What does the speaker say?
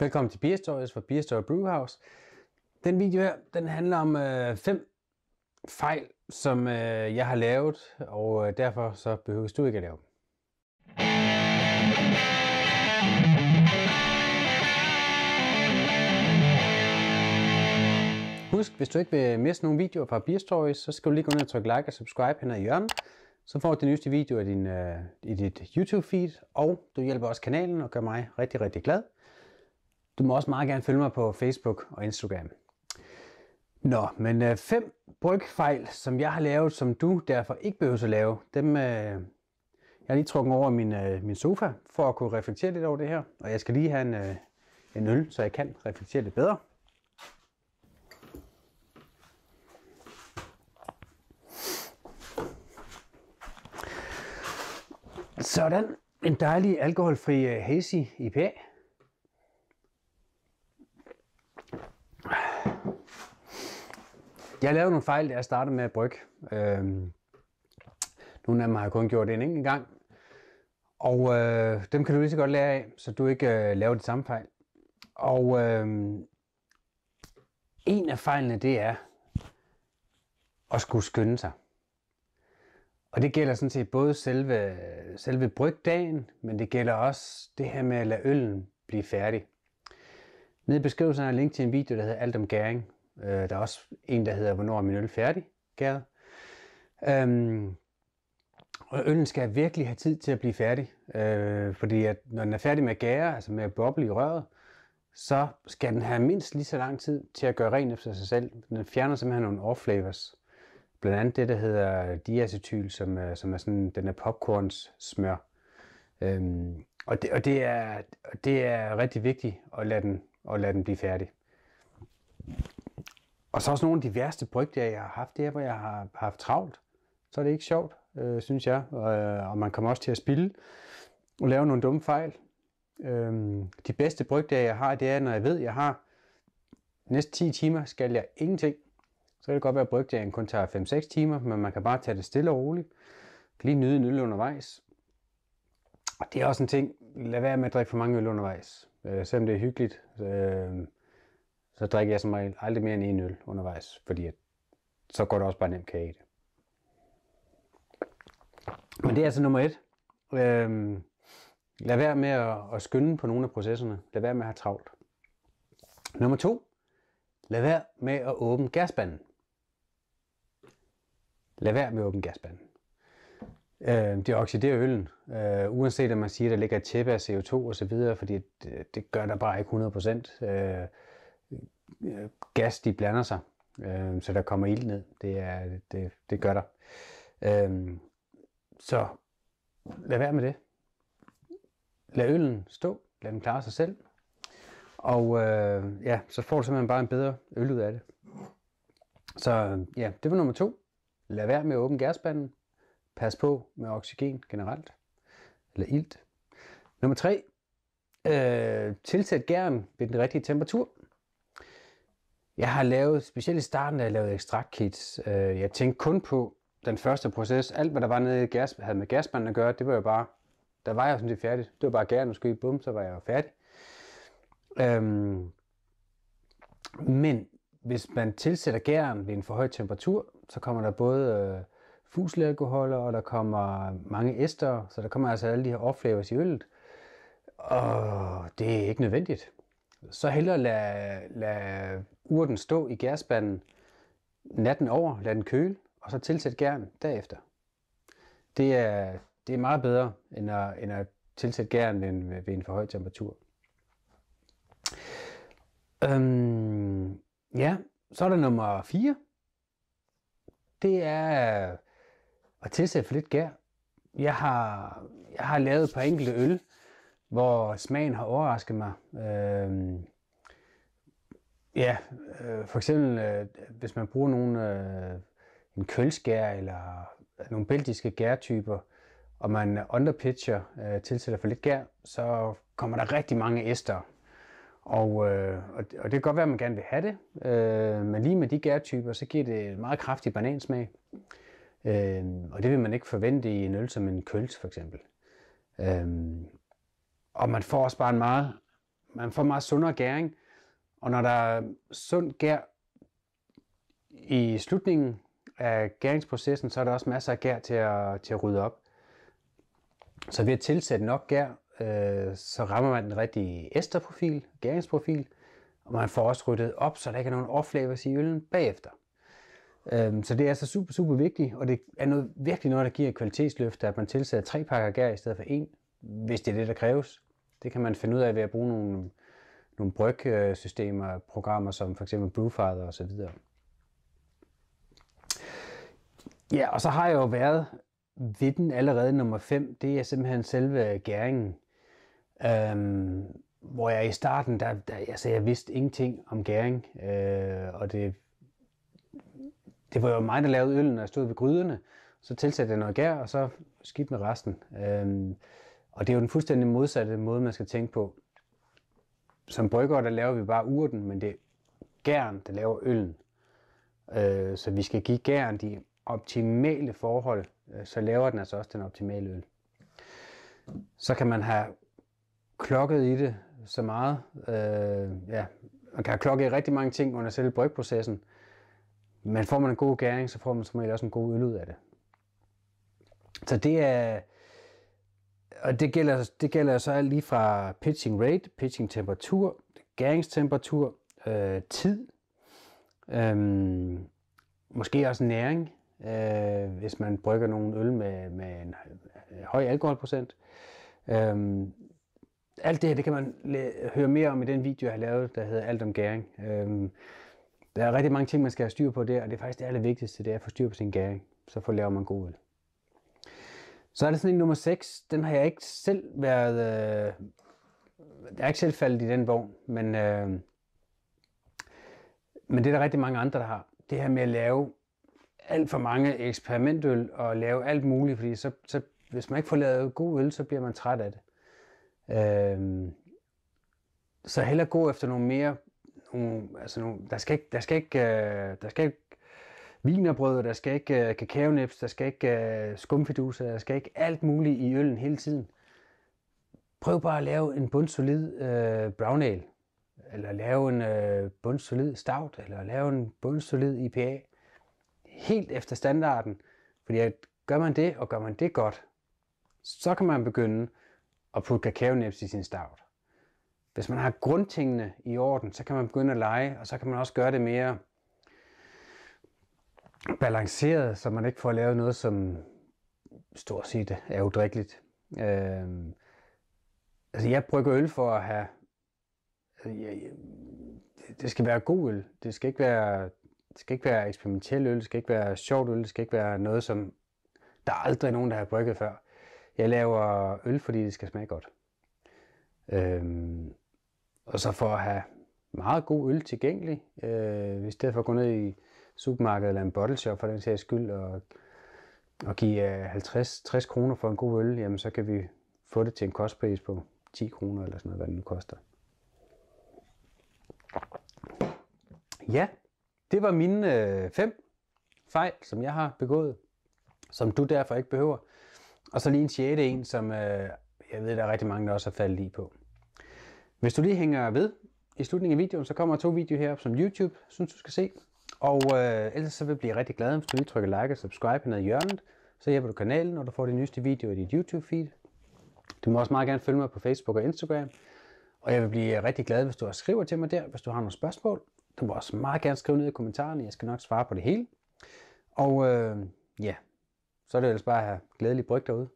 Velkommen til Beer Stories fra Beer Story Brewhouse. Den video her, den handler om øh, fem fejl, som øh, jeg har lavet, og øh, derfor så behøver du ikke at lave dem. Husk, hvis du ikke vil miste nogen videoer fra Beer Stories, så skal du lige gå ned og trykke like og subscribe hen i hjørnet. Så får du de nyeste videoer i, din, øh, i dit YouTube-feed, og du hjælper også kanalen og gør mig rigtig, rigtig glad. Du må også meget gerne følge mig på Facebook og Instagram. Nå, men øh, fem brygfejl, som jeg har lavet, som du derfor ikke behøver at lave, dem øh, jeg har lige trukket over min, øh, min sofa for at kunne reflektere lidt over det her. Og jeg skal lige have en, øh, en øl, så jeg kan reflektere lidt bedre. Sådan. En dejlig alkoholfri øh, hazy IPA. Jeg lavede nogle fejl, da jeg startede med at brygge. Øhm, nogle af dem har jeg kun gjort en enkelt gang. Og øh, dem kan du lige så godt lære af, så du ikke øh, laver de samme fejl. Og øh, en af fejlene, det er at skulle skynde sig. Og det gælder sådan set både selve, selve brygdagen, men det gælder også det her med at lade øllen blive færdig. Nede i beskrivelsen er jeg link til en video, der hedder Alt om gæring, Øh, der er også en, der hedder, hvornår er min øl færdig, gæret. Øhm, og øllen skal virkelig have tid til at blive færdig, øh, fordi at når den er færdig med at gære, altså med at boble i røret, så skal den have mindst lige så lang tid til at gøre ren efter sig selv. Den fjerner simpelthen nogle off-flavors. Blandt andet det, der hedder diacetyl, som, er, som er sådan, den er popcorns smør. Øhm, og, det, og det, er, det er rigtig vigtigt at lade den, at lade den blive færdig. Og så også nogle af de værste brygdage, jeg har haft, det er, hvor jeg har haft travlt. Så er det ikke sjovt, øh, synes jeg. Øh, og man kommer også til at spille og lave nogle dumme fejl. Øh, de bedste brygdage, jeg har, det er, når jeg ved, jeg har næste 10 timer, skal jeg ingenting. Så kan det godt være, at brygdagen kun tager 5-6 timer, men man kan bare tage det stille og roligt. Kan lige nyde en øl undervejs. Og det er også en ting, lad være med at drikke for mange øl undervejs. Øh, selvom det er hyggeligt. Øh, så drikker jeg som regel aldrig mere end en øl undervejs, fordi at, så går det også bare nemt kage i det. Men det er altså nummer et. Øhm, lad være med at, at skynde på nogle af processerne. Lad være med at have travlt. Nummer to. Lad være med at åbne gasbanden. Lad være med at åbne gasbanden. Øhm, det oxiderer øllen, øh, uanset om man siger, at der ligger et tæppe af CO2 osv., fordi det, det gør der bare ikke 100%. Øh, øh, gas, de blander sig, øh, så der kommer ild ned. Det, er, det, det gør der. Øh, så lad være med det. Lad øllen stå, lad den klare sig selv, og øh, ja, så får du simpelthen bare en bedre øl ud af det. Så øh, ja, det var nummer to. Lad være med at åbne gasbanden. Pas på med oxygen generelt. Eller ilt. Nummer tre. Øh, tilsæt gæren ved den rigtige temperatur. Jeg har lavet, specielt i starten, da jeg lavede ekstraktkits, øh, jeg tænkte kun på den første proces. Alt, hvad der var nede i gas, havde med gasmanden at gøre, det var jo bare, der var jeg sådan set færdig. Det var bare skal måske bum, så var jeg færdig. Øhm, men hvis man tilsætter gæren ved en for høj temperatur, så kommer der både øh, fuselalkoholer, og der kommer mange ester, så der kommer altså alle de her off i øllet. Og det er ikke nødvendigt. Så hellere lade, lade urten stå i gærspanden natten over, lad den køle, og så tilsæt gæren derefter. Det er, det er meget bedre, end at, end at tilsætte gæren ved en, ved en for høj temperatur. Øhm, ja, så er der nummer 4. Det er at tilsætte for lidt gær. Jeg har, jeg har lavet et par enkelte øl, hvor smagen har overrasket mig. Øhm, Ja, øh, for eksempel øh, hvis man bruger nogle, øh, en kølskær eller nogle belgiske gærtyper, og man underpitcher, øh, tilsætter for lidt gær, så kommer der rigtig mange ester. Og, øh, og, det, og det kan godt være, at man gerne vil have det, øh, men lige med de gærtyper, så giver det en meget kraftig banansmag. Øh, og det vil man ikke forvente i en øl som en køls for eksempel. Øh, og man får også bare en meget, man får meget sundere gæring, og når der er sund gær i slutningen af gæringsprocessen, så er der også masser af gær til at, til at rydde op. Så ved at tilsætte nok gær, øh, så rammer man den rigtige esterprofil, gæringsprofil, og man får også ryddet op, så der ikke er nogen off i øllen bagefter. Øh, så det er altså super, super vigtigt, og det er noget, virkelig noget, der giver et kvalitetsløft, at man tilsætter tre pakker gær i stedet for en, hvis det er det, der kræves. Det kan man finde ud af ved at bruge nogle nogle brygsystemer, programmer som for eksempel Brewfather osv. Ja, og så har jeg jo været ved den allerede nummer 5. Det er simpelthen selve gæringen. Øhm, hvor jeg i starten, der, der, altså jeg vidste ingenting om gæring, øh, og det, det var jo mig, der lavede øllen, og jeg stod ved gryderne, så tilsatte jeg noget gær, og så skidt med resten. Øhm, og det er jo den fuldstændig modsatte måde, man skal tænke på som brygger, der laver vi bare urten, men det er gæren, der laver øllen. Øh, så vi skal give gæren de optimale forhold, øh, så laver den altså også den optimale øl. Så kan man have klokket i det så meget. Øh, ja, man kan have klokket i rigtig mange ting under selve brygprocessen, men får man en god gæring, så får man som regel også en god øl ud af det. Så det er, og det gælder, det gælder så alt lige fra pitching rate, pitching temperatur, gæringstemperatur, øh, tid, øh, måske også næring, øh, hvis man brygger nogle øl med, med en øh, høj alkoholprocent. Øh, alt det her, det kan man høre mere om i den video, jeg har lavet, der hedder Alt om gæring. Øh, der er rigtig mange ting, man skal have styr på der, og det er faktisk det allervigtigste, det er at få styr på sin gæring. Så får laver man god øl. Så er det sådan en nummer 6. Den har jeg ikke selv været... Øh, jeg er ikke selv faldet i den vogn, men, øh, men det er der rigtig mange andre, der har. Det her med at lave alt for mange eksperimentøl og lave alt muligt, fordi så, så, hvis man ikke får lavet god øl, så bliver man træt af det. Øh, så heller gå efter nogle mere nogle, altså nogle, der, skal ikke, der, skal ikke, øh, der skal ikke vinerbrød, der skal ikke uh, øh, kakaonips, der skal ikke uh, skumfiduser, der skal ikke alt muligt i øllen hele tiden. Prøv bare at lave en bundsolid uh, øh, brown ale, eller lave en uh, bundsolid stout, eller lave en bundsolid IPA. Helt efter standarden, fordi at gør man det, og gør man det godt, så kan man begynde at putte kakaonips i sin stout. Hvis man har grundtingene i orden, så kan man begynde at lege, og så kan man også gøre det mere balanceret, så man ikke får lavet noget, som stort set er udrikkeligt. Øh, altså jeg brygger øl for at have... Altså, jeg, det skal være god øl. Det skal ikke være, det skal ikke være eksperimentel øl. Det skal ikke være sjovt øl. Det skal ikke være noget, som der er aldrig nogen, der har brygget før. Jeg laver øl, fordi det skal smage godt. Øhm, og så for at have meget god øl tilgængelig, øh, i stedet for at gå ned i supermarked eller en bottle shop for den sags skyld, og, og give 50-60 øh, kroner for en god øl, jamen så kan vi få det til en kostpris på 10 kroner eller sådan noget, hvad den nu koster. Ja, det var mine øh, fem fejl, som jeg har begået, som du derfor ikke behøver. Og så lige en sjette en, som øh, jeg ved, der er rigtig mange, der også har faldet lige på. Hvis du lige hænger ved i slutningen af videoen, så kommer to videoer heroppe, som YouTube synes, du skal se. Og øh, ellers så vil jeg blive rigtig glad, hvis du lige trykker like og subscribe hernede i hjørnet, så hjælper du kanalen, og du får de nyeste videoer i dit YouTube-feed. Du må også meget gerne følge mig på Facebook og Instagram. Og jeg vil blive øh, rigtig glad, hvis du også skriver til mig der, hvis du har nogle spørgsmål. Du må også meget gerne skrive ned i kommentarerne, jeg skal nok svare på det hele. Og øh, ja, så er det ellers bare at have glædelig bryg derude.